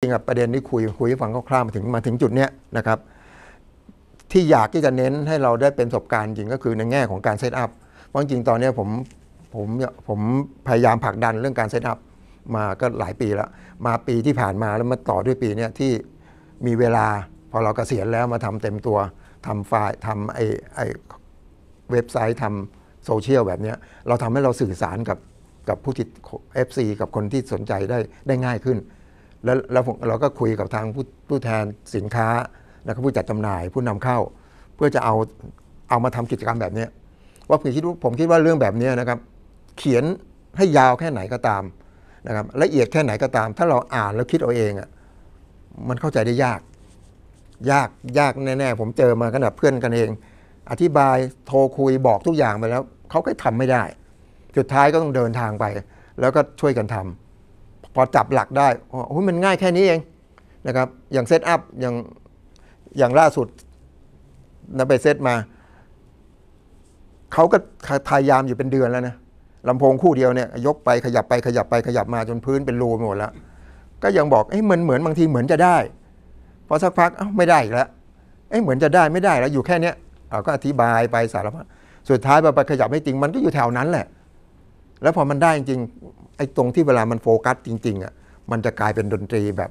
จริงกับประเด็นที่คุยคุยฟังคร่าวๆมาถึงมาถึงจุดเนี้ยนะครับที่อยากที่จะเน้นให้เราได้เป็นประสบการณ์จริงก็คือในแง่ของการเซตอัพเพราะจริงตอนนี้ผมผมผมพยายามผลักดันเรื่องการเซตอัพมาก็หลายปีแล้ว มาปีที่ผ่านมาแล้วมาต่อด้วยปีนี้ที่มีเวลาพอเรากเกษียณแล้วมาทำเต็มตัวทำไฟล์ทำไอไอเว็บไซต์ทำโซเชียลแบบนี้เราทำให้เราสื่อสารกับกับผู้ติด FC กับคนที่สนใจได้ได้ง่ายขึ้นแล้วเราก็คุยกับทางผู้ผู้แทนสินค้าแล้วก็ผู้จัดจำหน่ายผู้นำเข้า เพื่อจะเอาเอามาทำกิจกรรมแบบนี้ว่าผมคิดว่าผมคิดว่าเรื่องแบบนี้นะครับ เขียนให้ยาวแค่ไหนก็ตามนะครับละเอียดแค่ไหนก็ตาม ถ้าเราอ่านแล้วคิดเอาเองอ่ะมันเข้าใจได้ยาก ยากยากแน่ๆผมเจอมาขนาดเพื่อนกันเอง อธิบายโทรคุยบอกทุกอย่างไปแล้ว เขาก็ทำไม่ได้สุดท้ายก็ต้องเดินทางไป แล้วก็ช่วยกันทำพอจับหลักได้โอ้มันง่ายแค่นี้เองนะครับ อย่างเซตอัพ อย่าง อย่างล่าสุดนไปเซตมา เขาก็พยายามอยู่เป็นเดือนแล้วนะลำโพงคู่เดียวเนี่ย ยกไปขยับไปขยับไปขยับมาจนพื้นเป็นรูหมดแล้ว ก็ยังบอก เอ้ยเหมือนเหมือนบางทีเหมือนจะได้ พอสักพัก เอ้า ไม่ได้อีกแล้วเอ้ยเหมือนจะได้ไม่ได้แล้ว อยู่แค่เนี้ยเราก็อธิบายไปสารพัดสุดท้ายไปขยับไม่จริง มันก็อยู่แถวนั้นแหละแล้วพอมันได้จริงไอ้ตรงที่เวลามันโฟกัสจริงๆอ่ะ มันจะกลายเป็นดนตรีแบบ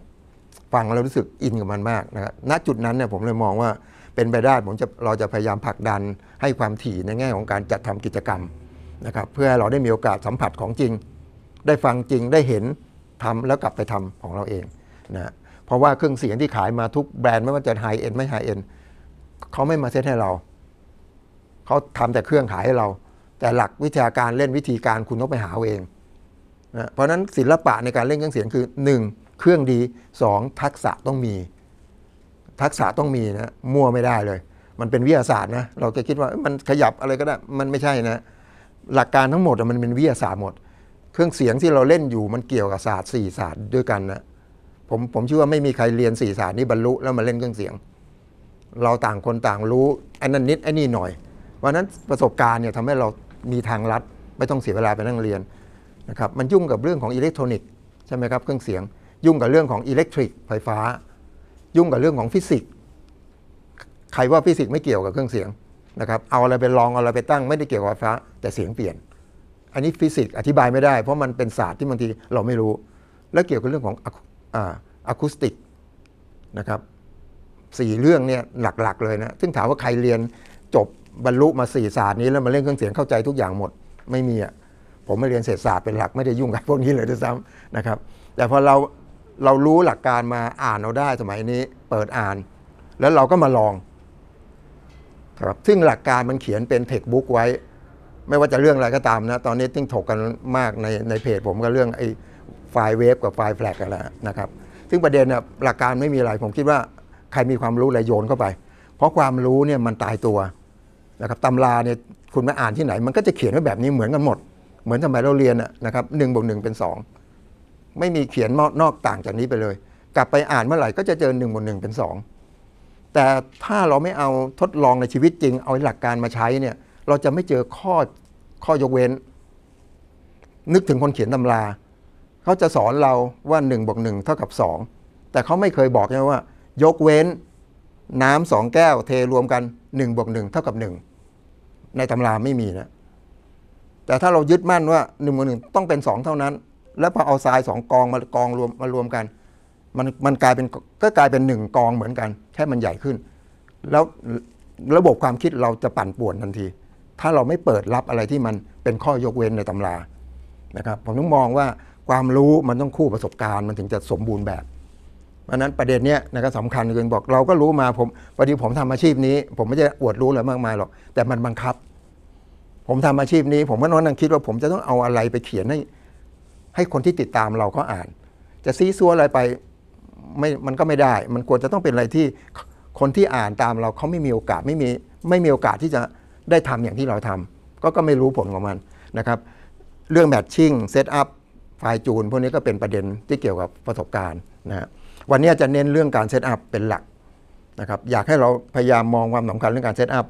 ฟังแล้วรู้สึกอิน กับมันมาก นะครับณจุดนั้นเนี่ยผมเลยมองว่าเป็นไปได้ผมจะเราจะพยายามผลักดันให้ความถี่ในแง่ของการจัดทำกิจกรรมนะครับเพื่อเราได้มีโอกาสสัมผัสของจริง ได้ฟังจริงได้เห็นทำแล้วกลับไปทำของเราเองนะเพราะว่าเครื่องเสียงที่ขายมาทุกแบรนด์ไม่ว่าจะไฮเอ็นไม่ไฮเอ็นเขาไม่มาเซ็ตให้เรา เขาทำแต่เครื่องขายให้เราแต่หลักวิชาการเล่นวิธีการคุณต้องไปหาเองนะเพราะนั้นศิลปะในการเล่นเครื่องเสียงคือ 1. เครื่องดี 2. ทักษะต้องมี ทักษะต้องมีนะมั่วไม่ได้เลย มันเป็นวิทยาศาสตร์นะเราจะคิดว่ามันขยับอะไรก็ได้มันไม่ใช่นะหลักการทั้งหมดมันเป็นวิทยาศาสตร์หมด เครื่องเสียงที่เราเล่นอยู่มันเกี่ยวกับศาสตร์4ศาสตร์ด้วยกันนะผมผมเชื่อว่าไม่มีใครเรียนสี่ศาสตร์นี้บรรลุ แล้วมาเล่นเครื่องเสียง เราต่างคนต่างรู้อันนั้นนิดอันนี้หน่อยวันนั้นประสบการณ์เนี่ยทำให้เรามีทางลัดไม่ต้องเสียเวลาไปนั่งเรียนนะครับมันยุ่งกับเรื่องของอิเล็กทรอนิกส์ใช่ไหมครับเครื่องเสียงยุ่งกับเรื่องของอิเล็กทริกไฟฟ้า ยุ่งกับเรื่องของฟิสิกส์ใครว่าฟิสิกส์ไม่เกี่ยวกับเครื่องเสียงนะครับเอาอะไรไปลองเอาอะไรไปตั้งไม่ได้เกี่ยวกับไฟฟ้าแต่เสียงเปลี่ยน อันนี้ฟิสิกส์อธิบายไม่ได้ เพราะมันเป็นศาสตร์ที่บางทีเราไม่รู้ และเกี่ยวกับเรื่องของอะคูสติกนะครับสี่เรื่องเนี่ยหลักๆเลยนะซึ่งถามว่าใครเรียนจบบรรลุมาสี่ศาสตร์นี้แล้วมาเล่นเครื่องเสียงเข้าใจทุกอย่างหมดไม่มีอ่ะผมไม่เรียนเศรษฐศาสตร์เป็นหลักไม่ได้ยุ่งกับพวกนี้เลยด้วยซ้ำนะครับ แต่พอเราเรารู้หลักการมาอ่านเราได้ สมัยนี้เปิดอ่าน แล้วเราก็มาลองครับซึ่งหลักการมันเขียนเป็นเทคบุ๊กไว้ ไม่ว่าจะเรื่องอะไรก็ตามนะ ตอนนี้ติ้งถกกันมากในในเพจผมก็เรื่องไอ้ไฟล์เวฟกับไฟล์แฟลกกะไแล้วนะครับซึ่งประเด็นน่ะหลักการไม่มีอะไรผมคิดว่าใครมีความรู้อะไรโยนเข้าไป เพราะความรู้เนี่ยมันตายตัวนะครับตำราเนี่ยคุณมาอ่านที่ไหน มันก็จะเขียนไว้แบบนี้เหมือนกันหมด เหมือนสมัยเราเรียนนะครับหนึ่งบวกหนึ่งเป็นสองไม่มีเขียนนอกต่างจากนี้ไปเลย กลับไปอ่านเมื่อไหร่ก็จะเจอหนึ่งบวกหนึ่งเป็นสองแต่ถ้าเราไม่เอาทดลองในชีวิตจริงเอาหลักการมาใช้เนี่ยเราจะไม่เจอข้อข้อยกเว้น นึกถึงคนเขียนตำรา เขาจะสอนเราว่า1บวกงเท่ากับ 2 แต่เขาไม่เคยบอกใช่ไหมว่า ยกเว้น น้ำสองแก้วเทรวมกัน1บวกงเท่ากับ1ในตำราไม่มีนะแต่ถ้าเรายึดมั่นว่าหนึ่งบวหนึ่งต้องเป็นสองเท่านั้น แล้วพอเอาทรายสองกองมากองรวมมารวมกัน มันมันกลายเป็นก็กลายเป็นหนึ่งกองเหมือนกัน แค่มันใหญ่ขึ้น แล้วระบบความคิดเราจะปั่นป่วนทันที ถ้าเราไม่เปิดรับอะไรที่มันเป็นข้อยกเว้นในตำรานะครับผมต้องมองว่าความรู้มันต้องคู่ประสบการณ์มันถึงจะสมบูรณ์แบบเพราะนั้นประเด็นเนี้ยนะครับสำคัญคือบอกเราก็รู้มาผมพอดีผมทำอาชีพนี้ ผมไม่ได้อวดรู้อะไรมากมายหรอกแต่มันบังคับผมทำอาชีพนี้ ผมก็นอนนั่งคิดว่า ผมจะต้องเอาอะไรไปเขียนให้ให้คนที่ติดตามเราก็อ่าน จะซีซัวอะไรไปไม่มันก็ไม่ได้ มันควรจะต้องเป็นอะไรที่คนที่อ่านตามเราเขาไม่มีโอกาสไม่มีไม่มีโอกาสที่จะได้ทำอย่างที่เราทำ ก็ก็ไม่รู้ผลของมันนะครับเรื่องแมทชิ่งเซตอัพไฟจูนพวกนี้ก็เป็นประเด็นที่เกี่ยวกับประสบการณ์นะฮะวันนี้จะเน้นเรื่องการเซตอัพเป็นหลักนะครับอยากให้เราพยายามมองความสำคัญเรื่องการเซตอัพ